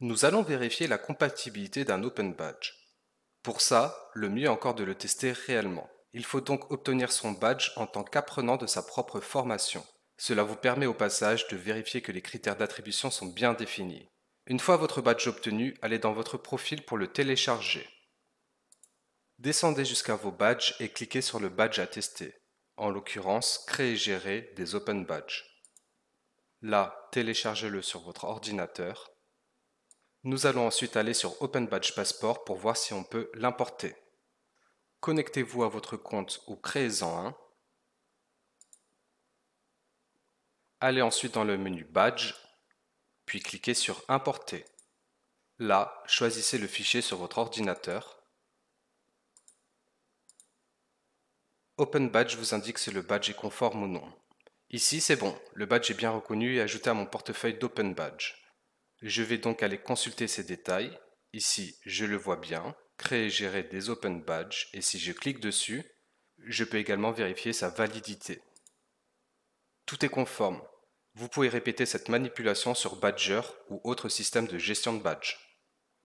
nous allons vérifier la compatibilité d'un Open Badge. Pour ça, le mieux encore de le tester réellement. Il faut donc obtenir son badge en tant qu'apprenant de sa propre formation. Cela vous permet au passage de vérifier que les critères d'attribution sont bien définis. Une fois votre badge obtenu, allez dans votre profil pour le télécharger. Descendez jusqu'à vos badges et cliquez sur le badge à tester. En l'occurrence, créer et gérer des Open Badges. Là, téléchargez-le sur votre ordinateur nous allons ensuite aller sur Open Badge Passport pour voir si on peut l'importer. Connectez-vous à votre compte ou créez-en un. Allez ensuite dans le menu Badge, puis cliquez sur Importer. Là, choisissez le fichier sur votre ordinateur. Open Badge vous indique si le badge est conforme ou non. Ici, c'est bon, le badge est bien reconnu et ajouté à mon portefeuille d'Open Badge. Je vais donc aller consulter ces détails. Ici, je le vois bien. Créer et gérer des Open Badges. Et si je clique dessus, je peux également vérifier sa validité. Tout est conforme. Vous pouvez répéter cette manipulation sur Badger ou autre système de gestion de badge.